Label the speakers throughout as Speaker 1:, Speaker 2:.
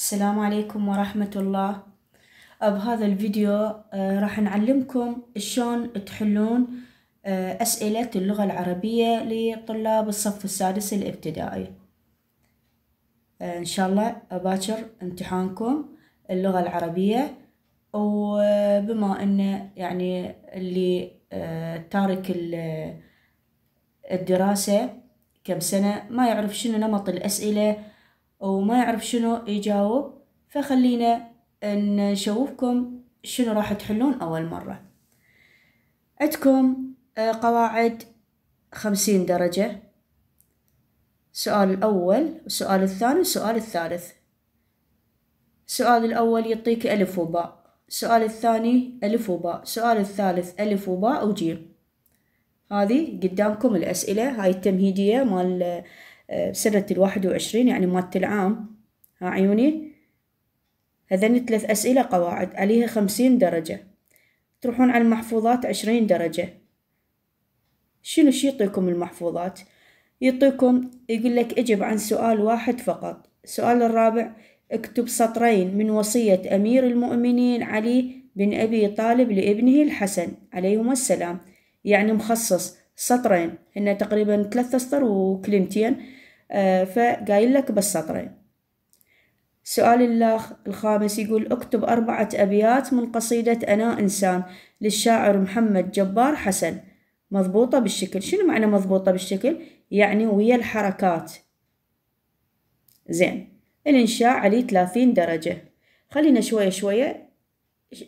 Speaker 1: السلام عليكم ورحمة الله بهذا الفيديو آه، راح نعلمكم شلون تحلون آه، أسئلة اللغة العربية لطلاب الصف السادس الابتدائي آه، إن شاء الله باكر امتحانكم اللغة العربية وبما أن يعني اللي تارك الدراسة كم سنة ما يعرف شنو نمط الأسئلة وما يعرف شنو يجاوب فخلينا نشوفكم شنو راح تحلون أول مرة عندكم آه، قواعد خمسين درجة السؤال الأول والسؤال الثاني والسؤال الثالث السؤال الأول يعطيك ألف وباء السؤال الثاني ألف وباء السؤال الثالث ألف وباء وجيم هذه قدامكم الأسئلة هاي التمهيدية مال سنة الواحد وعشرين يعني مالت العام ها عيوني هذني ثلاث أسئلة قواعد عليها خمسين درجة تروحون على المحفوظات عشرين درجة شنو شي يعطيكم المحفوظات يعطيكم يقول لك اجب عن سؤال واحد فقط السؤال الرابع اكتب سطرين من وصية أمير المؤمنين علي بن أبي طالب لابنه الحسن عليهما السلام يعني مخصص سطرين هنا تقريبا ثلاثة أسطر وكلمتين آه، فقايل لك بالسطرين سؤال الله الخامس يقول اكتب أربعة أبيات من قصيدة أنا إنسان للشاعر محمد جبار حسن مضبوطة بالشكل شنو معنى مضبوطة بالشكل؟ يعني ويا الحركات زين الإنشاء عليه 30 درجة خلينا شوية شوية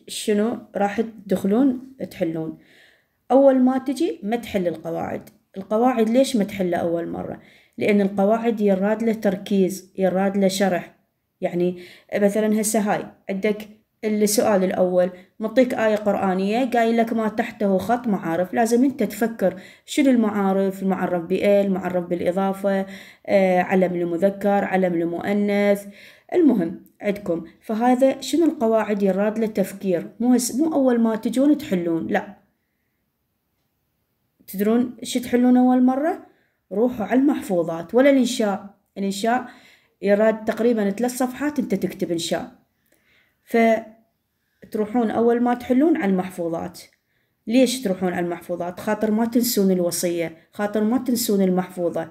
Speaker 1: شنو راح تدخلون تحلون أول ما تجي ما تحل القواعد القواعد ليش ما تحلها أول مرة لأن القواعد يراد له تركيز يراد له شرح يعني مثلا هسه هاي عندك السؤال الأول مطيك آية قرآنية قايل لك ما تحته خط معارف لازم أنت تفكر شنو المعارف المعرف بإيه المعرف بالإضافة آه، علم المذكر علم المؤنث المهم عندكم فهذا شنو القواعد يراد للتفكير تفكير مو هس مو أول ما تجون تحلون لا تدرون شو تحلون أول مرة روحوا على المحفوظات ولا الإنشاء الإنشاء يراد تقريبا ثلاث صفحات أنت تكتب إنشاء فتروحون أول ما تحلون على المحفوظات ليش تروحون على المحفوظات خاطر ما تنسون الوصية خاطر ما تنسون المحفوظة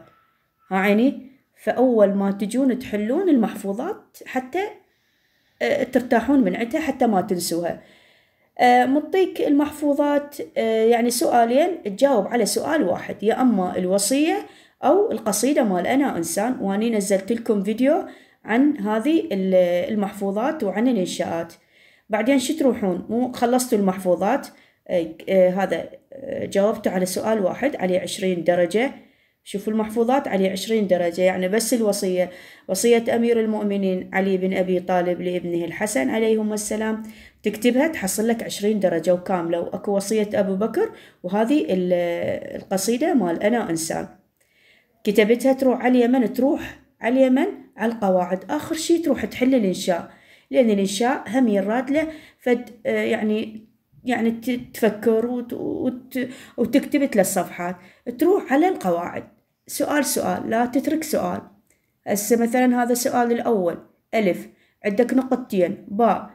Speaker 1: ها عيني فأول ما تجون تحلون المحفوظات حتى آه، ترتاحون من عندها حتى ما تنسوها آه، مطيك المحفوظات آه، يعني سؤالين تجاوب على سؤال واحد يا أما الوصية أو القصيدة مال أنا إنسان وأني نزلت لكم فيديو عن هذه المحفوظات وعن الإنشاءات بعدين شو تروحون مو خلصتوا المحفوظات آه، هذا جاوبتوا على سؤال واحد عليه عشرين درجة شوفوا المحفوظات عليه عشرين درجة يعني بس الوصية وصية أمير المؤمنين علي بن أبي طالب لابنه الحسن عليهم السلام تكتبها تحصل لك عشرين درجة وكاملة وأكو وصية أبو بكر وهذه القصيدة مال أنا إنسان كتبتها تروح على اليمن تروح على اليمن على القواعد آخر شي تروح تحل الإنشاء لأن الإنشاء هم يراد له فد آه، يعني يعني تفكر وتكتب ثلاث صفحات تروح على القواعد سؤال سؤال لا تترك سؤال هسه مثلا هذا السؤال الأول ألف عندك نقطتين باء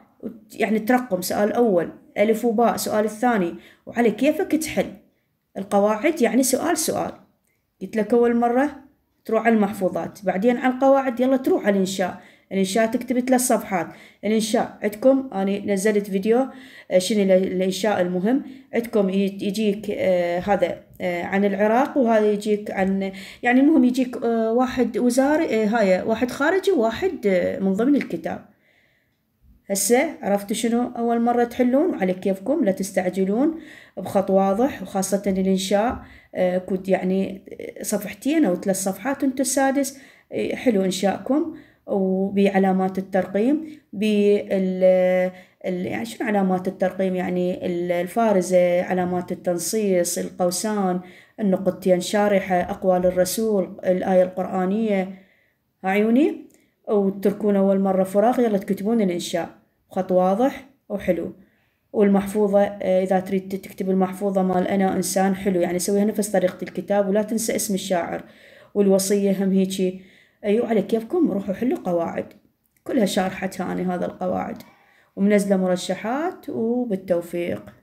Speaker 1: يعني ترقم سؤال أول ألف وباء سؤال الثاني وعلى كيفك تحل القواعد يعني سؤال سؤال قلت لك أول مرة تروح على المحفوظات بعدين على القواعد يلا تروح على الإنشاء الإنشاء يعني تكتب ثلاث صفحات الإنشاء يعني عندكم أنا نزلت فيديو آه، شنو الإنشاء المهم عندكم يجيك آه، هذا آه، عن العراق وهذا يجيك عن يعني المهم يجيك واحد وزاري هاي واحد خارجي وواحد من ضمن الكتاب هسه عرفتوا شنو أول مرة تحلون على كيفكم لا تستعجلون بخط واضح وخاصة الإنشاء كنت يعني صفحتين أو ثلاث صفحات وانتو السادس حلو إنشاءكم وبعلامات الترقيم بال يعني شنو علامات الترقيم يعني الفارزة علامات التنصيص القوسان النقطتين شارحة أقوال الرسول الآية القرآنية عيوني وتركون أول مرة فراغ يلا تكتبون الإنشاء خط واضح وحلو والمحفوظة آه، إذا تريد تكتب المحفوظة مال أنا إنسان حلو يعني سويها نفس طريقة الكتاب ولا تنسى اسم الشاعر والوصية هم هيجي أيوة على كيفكم روحوا حلوا قواعد كلها شارحة تاني هذا القواعد ومنزلة مرشحات وبالتوفيق